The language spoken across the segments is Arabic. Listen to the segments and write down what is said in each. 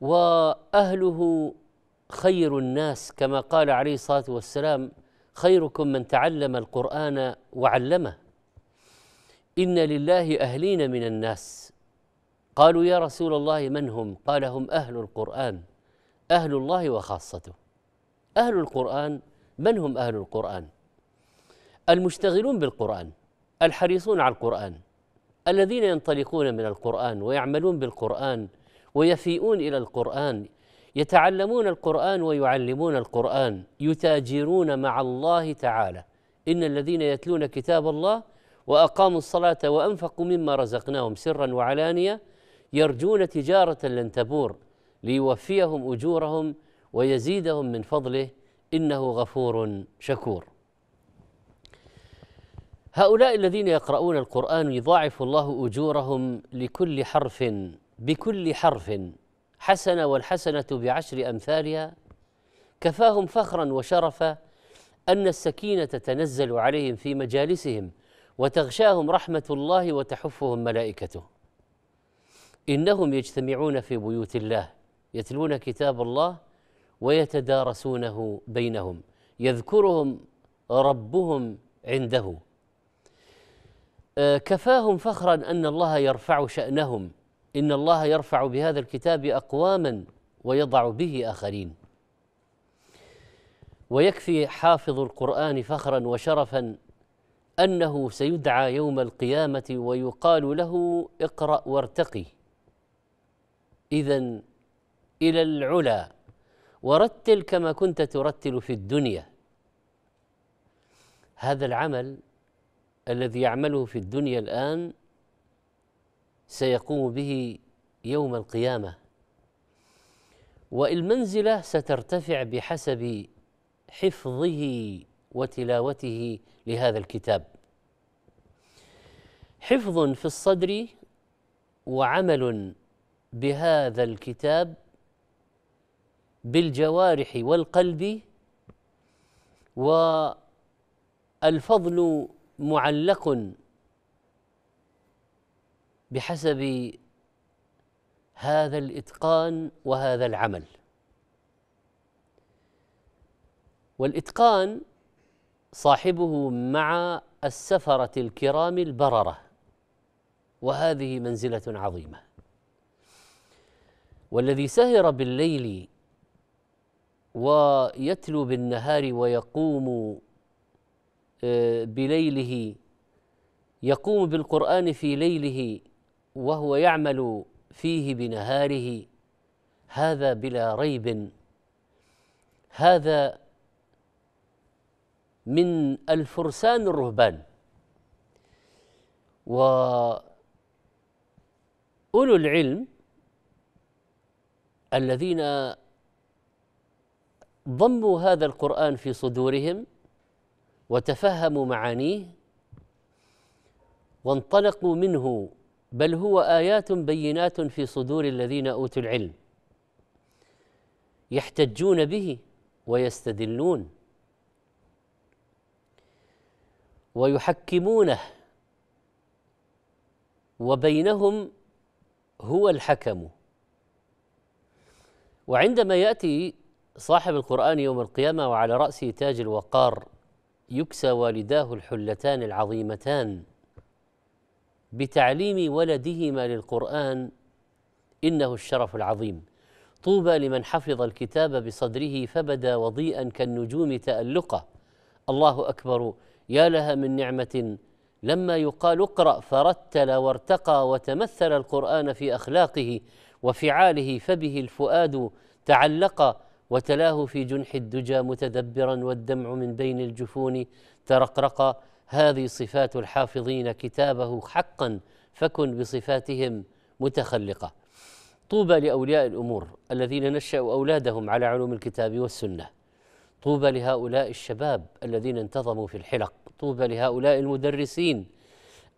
واهله خير الناس كما قال عليه الصلاه والسلام خيركم من تعلم القران وعلمه ان لله اهلين من الناس قالوا يا رسول الله من هم قال هم اهل القران اهل الله وخاصته اهل القران من هم اهل القران المشتغلون بالقران الحريصون على القران الذين ينطلقون من القران ويعملون بالقران ويفيئون الى القران يتعلمون القران ويعلمون القران يتاجرون مع الله تعالى ان الذين يتلون كتاب الله واقاموا الصلاه وانفقوا مما رزقناهم سرا وعلانيه يرجون تجاره لن تبور ليوفيهم اجورهم ويزيدهم من فضله انه غفور شكور. هؤلاء الذين يقرؤون القران يضاعف الله اجورهم لكل حرف بكل حرف حسنه والحسنه بعشر امثالها كفاهم فخرا وشرفا ان السكينه تتنزل عليهم في مجالسهم وتغشاهم رحمه الله وتحفهم ملائكته انهم يجتمعون في بيوت الله يتلون كتاب الله ويتدارسونه بينهم يذكرهم ربهم عنده آه، كفاهم فخرا ان الله يرفع شانهم ان الله يرفع بهذا الكتاب اقواما ويضع به اخرين ويكفي حافظ القران فخرا وشرفا انه سيدعى يوم القيامه ويقال له اقرا وارتقي اذا الى العلا ورتل كما كنت ترتل في الدنيا هذا العمل الذي يعمله في الدنيا الان سيقوم به يوم القيامه والمنزله سترتفع بحسب حفظه وتلاوته لهذا الكتاب حفظ في الصدر وعمل بهذا الكتاب بالجوارح والقلب والفضل معلق بحسب هذا الاتقان وهذا العمل والاتقان صاحبه مع السفره الكرام البرره وهذه منزله عظيمه والذي سهر بالليل ويتلو بالنهار ويقوم آه، بليله يقوم بالقران في ليله وهو يعمل فيه بنهاره هذا بلا ريب هذا من الفرسان الرهبان وأولو العلم الذين ضموا هذا القرآن في صدورهم وتفهموا معانيه وانطلقوا منه بل هو ايات بينات في صدور الذين اوتوا العلم يحتجون به ويستدلون ويحكمونه وبينهم هو الحكم وعندما ياتي صاحب القران يوم القيامه وعلى راسه تاج الوقار يكسى والداه الحلتان العظيمتان بتعليم ولدهما للقرآن إنه الشرف العظيم طوبى لمن حفظ الكتاب بصدره فبدا وضيئا كالنجوم تألقه الله أكبر يا لها من نعمة لما يقال اقرأ فرتل وارتقى وتمثل القرآن في أخلاقه وفعاله فبه الفؤاد تعلق وتلاه في جنح الدجى متدبرا والدمع من بين الجفون ترقرق هذه صفات الحافظين كتابه حقا فكن بصفاتهم متخلقه طوبى لاولياء الامور الذين نشأوا اولادهم على علوم الكتاب والسنه طوبى لهؤلاء الشباب الذين انتظموا في الحلق طوبى لهؤلاء المدرسين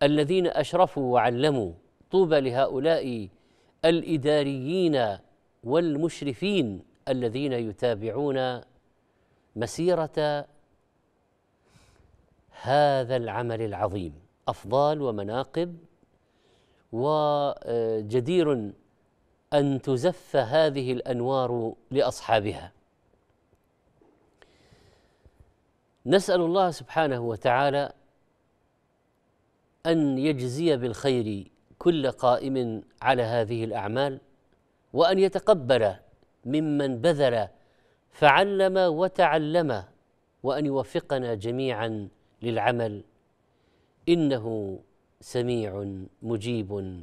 الذين اشرفوا وعلموا طوبى لهؤلاء الاداريين والمشرفين الذين يتابعون مسيره هذا العمل العظيم افضال ومناقب وجدير ان تزف هذه الانوار لاصحابها نسال الله سبحانه وتعالى ان يجزي بالخير كل قائم على هذه الاعمال وان يتقبل ممن بذل فعلم وتعلم وان يوفقنا جميعا للعمل انه سميع مجيب